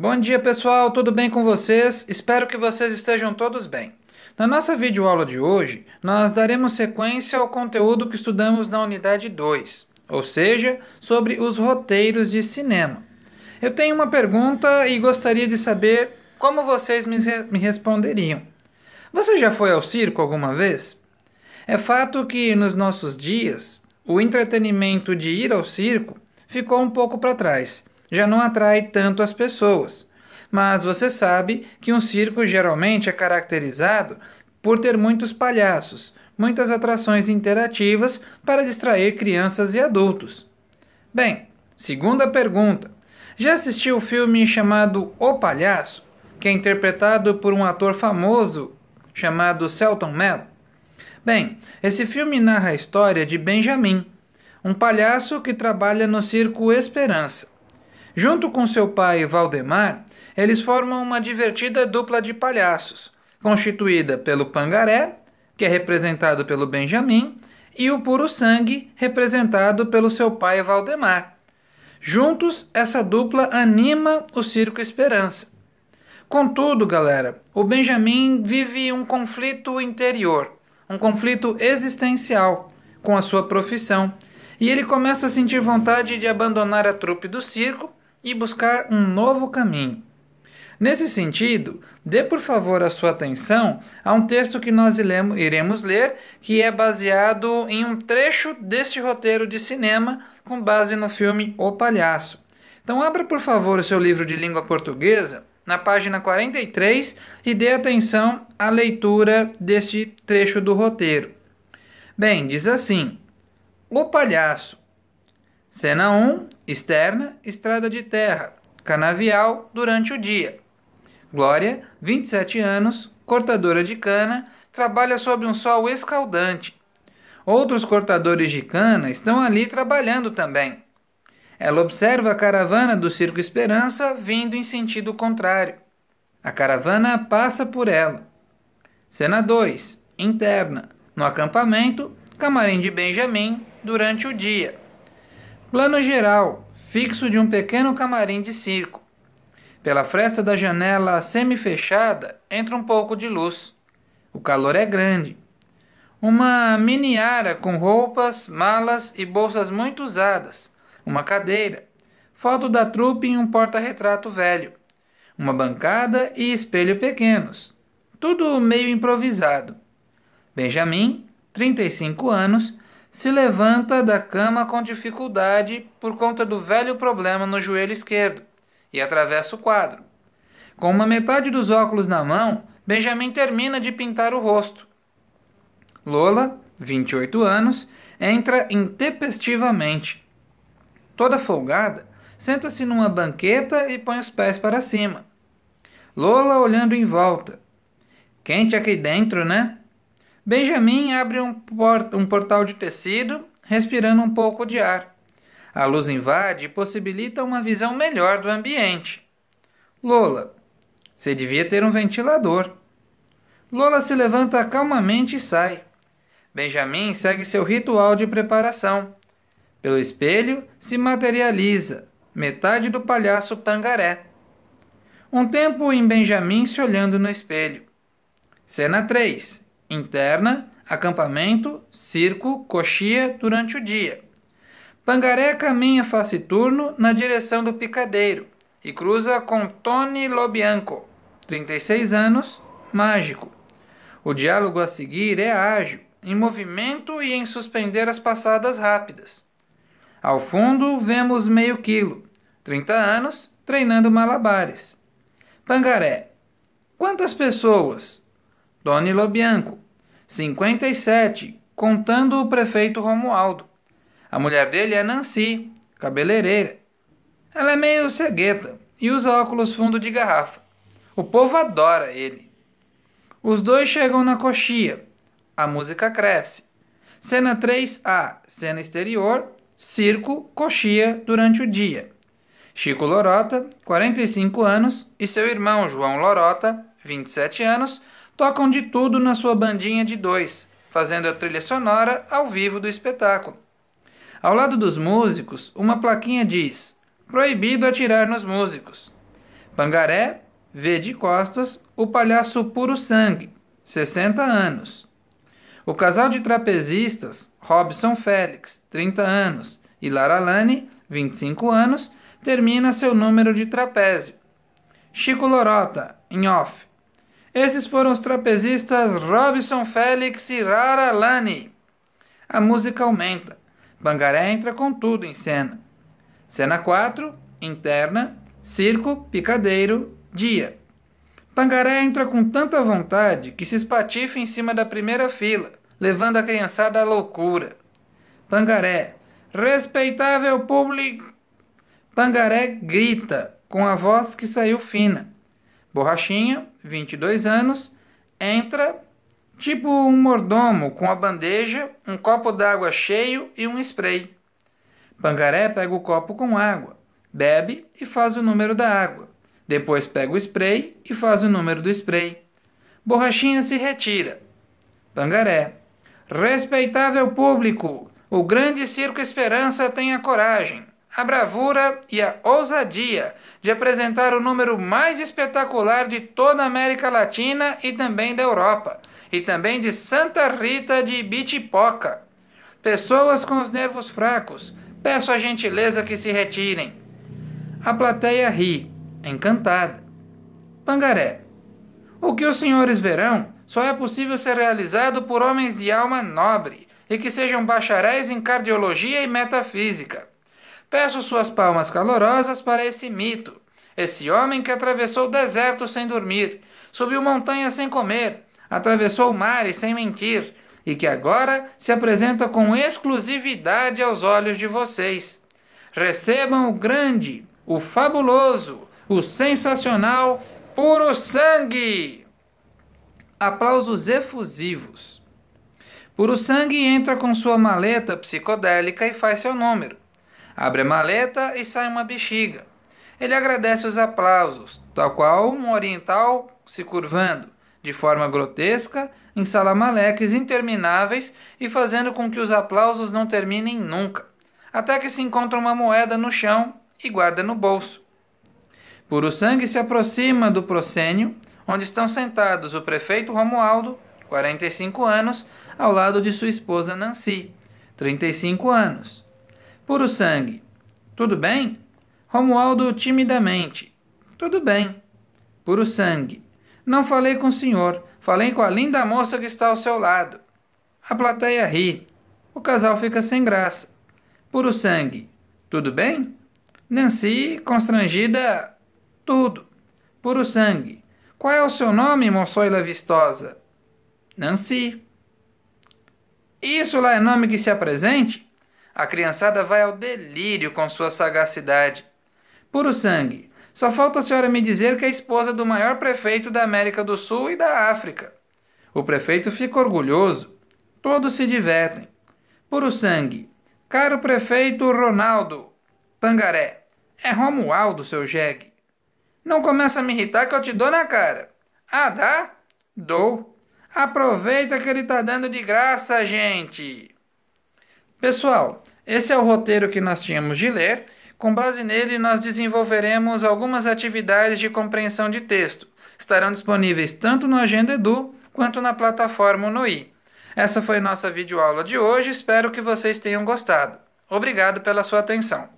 Bom dia pessoal, tudo bem com vocês? Espero que vocês estejam todos bem. Na nossa videoaula de hoje, nós daremos sequência ao conteúdo que estudamos na unidade 2, ou seja, sobre os roteiros de cinema. Eu tenho uma pergunta e gostaria de saber como vocês me, me responderiam. Você já foi ao circo alguma vez? É fato que nos nossos dias, o entretenimento de ir ao circo ficou um pouco para trás já não atrai tanto as pessoas. Mas você sabe que um circo geralmente é caracterizado por ter muitos palhaços, muitas atrações interativas para distrair crianças e adultos. Bem, segunda pergunta. Já assistiu o filme chamado O Palhaço, que é interpretado por um ator famoso chamado Celton Mello? Bem, esse filme narra a história de Benjamin, um palhaço que trabalha no circo Esperança. Junto com seu pai Valdemar, eles formam uma divertida dupla de palhaços, constituída pelo Pangaré, que é representado pelo Benjamin, e o Puro Sangue, representado pelo seu pai Valdemar. Juntos, essa dupla anima o Circo Esperança. Contudo, galera, o Benjamin vive um conflito interior, um conflito existencial com a sua profissão, e ele começa a sentir vontade de abandonar a trupe do circo e buscar um novo caminho. Nesse sentido, dê por favor a sua atenção a um texto que nós iremos ler, que é baseado em um trecho deste roteiro de cinema com base no filme O Palhaço. Então, abra por favor o seu livro de língua portuguesa na página 43 e dê atenção à leitura deste trecho do roteiro. Bem, diz assim: O palhaço Cena 1, externa, estrada de terra, canavial durante o dia. Glória, 27 anos, cortadora de cana, trabalha sob um sol escaldante. Outros cortadores de cana estão ali trabalhando também. Ela observa a caravana do Circo Esperança vindo em sentido contrário. A caravana passa por ela. Cena 2, interna, no acampamento, camarim de Benjamin, durante o dia. Plano geral, fixo de um pequeno camarim de circo. Pela fresta da janela semi-fechada entra um pouco de luz. O calor é grande. Uma miniara com roupas, malas e bolsas muito usadas. Uma cadeira. Foto da trupe em um porta-retrato velho. Uma bancada e espelho pequenos. Tudo meio improvisado. Benjamin, 35 anos, se levanta da cama com dificuldade por conta do velho problema no joelho esquerdo e atravessa o quadro. Com uma metade dos óculos na mão, Benjamin termina de pintar o rosto. Lola, 28 anos, entra intempestivamente. Toda folgada, senta-se numa banqueta e põe os pés para cima. Lola olhando em volta. Quente aqui dentro, né? Benjamin abre um, um portal de tecido, respirando um pouco de ar. A luz invade e possibilita uma visão melhor do ambiente. Lola, você devia ter um ventilador. Lola se levanta calmamente e sai. Benjamin segue seu ritual de preparação. Pelo espelho se materializa metade do palhaço pangaré. Um tempo em Benjamin se olhando no espelho. Cena 3 interna, acampamento, circo, coxia durante o dia. Pangaré caminha turno na direção do Picadeiro e cruza com Tony Lobianco, 36 anos, mágico. O diálogo a seguir é ágil, em movimento e em suspender as passadas rápidas. Ao fundo vemos meio quilo, 30 anos, treinando malabares. Pangaré. Quantas pessoas? Doni Lobianco. 57, contando o prefeito Romualdo. A mulher dele é Nancy, cabeleireira. Ela é meio cegueta e usa óculos fundo de garrafa. O povo adora ele. Os dois chegam na coxia. A música cresce. Cena 3A, cena exterior, circo, coxia durante o dia. Chico Lorota, 45 anos, e seu irmão João Lorota, 27 anos, tocam de tudo na sua bandinha de dois, fazendo a trilha sonora ao vivo do espetáculo. Ao lado dos músicos, uma plaquinha diz: Proibido atirar nos músicos. Pangaré vê de costas o palhaço puro sangue, 60 anos. O casal de trapezistas, Robson Félix, 30 anos, e Lara Lane, 25 anos, termina seu número de trapézio. Chico Lorota, em off, esses foram os trapezistas Robson Félix e Rara Lani. A música aumenta. Bangaré entra com tudo em cena. Cena 4, interna, circo, picadeiro, dia. Pangaré entra com tanta vontade que se espatifa em cima da primeira fila, levando a criançada à loucura. Pangaré respeitável público. Pangaré grita com a voz que saiu fina. Borrachinha 22 anos, entra tipo um mordomo com a bandeja, um copo d'água cheio e um spray. Pangaré pega o copo com água, bebe e faz o número da água. Depois pega o spray e faz o número do spray. Borrachinha se retira. Pangaré. Respeitável público, o grande Circo Esperança tem a coragem a bravura e a ousadia de apresentar o número mais espetacular de toda a América Latina e também da Europa, e também de Santa Rita de Bitipoca. Pessoas com os nervos fracos, peço a gentileza que se retirem. A plateia ri, encantada. Pangaré, o que os senhores verão só é possível ser realizado por homens de alma nobre e que sejam bacharéis em cardiologia e metafísica. Peço suas palmas calorosas para esse mito, esse homem que atravessou o deserto sem dormir, subiu montanhas sem comer, atravessou mares sem mentir, e que agora se apresenta com exclusividade aos olhos de vocês. Recebam o grande, o fabuloso, o sensacional puro sangue! Aplausos efusivos. Puro sangue entra com sua maleta psicodélica e faz seu número abre a maleta e sai uma bexiga. Ele agradece os aplausos, tal qual um oriental se curvando, de forma grotesca, em salamaleques intermináveis e fazendo com que os aplausos não terminem nunca, até que se encontra uma moeda no chão e guarda no bolso. Puro Sangue se aproxima do proscênio, onde estão sentados o prefeito Romualdo, 45 anos, ao lado de sua esposa Nancy, 35 anos, Puro sangue. Tudo bem? Romualdo timidamente. Tudo bem. Puro sangue. Não falei com o senhor, falei com a linda moça que está ao seu lado. A plateia ri. O casal fica sem graça. Puro sangue. Tudo bem? Nancy, constrangida. Tudo. Puro sangue. Qual é o seu nome, moçoila vistosa? Nancy. Isso lá é nome que se apresente? A criançada vai ao delírio com sua sagacidade. Puro sangue. Só falta a senhora me dizer que é esposa do maior prefeito da América do Sul e da África. O prefeito fica orgulhoso. Todos se divertem. Puro sangue. Caro prefeito Ronaldo Pangaré, é Romualdo, seu jegue. Não começa a me irritar que eu te dou na cara. Ah, dá? Dou. Aproveita que ele tá dando de graça, gente. Pessoal, esse é o roteiro que nós tínhamos de ler. Com base nele, nós desenvolveremos algumas atividades de compreensão de texto. Estarão disponíveis tanto no Agenda Edu quanto na plataforma Unoi. Essa foi nossa videoaula de hoje, espero que vocês tenham gostado. Obrigado pela sua atenção.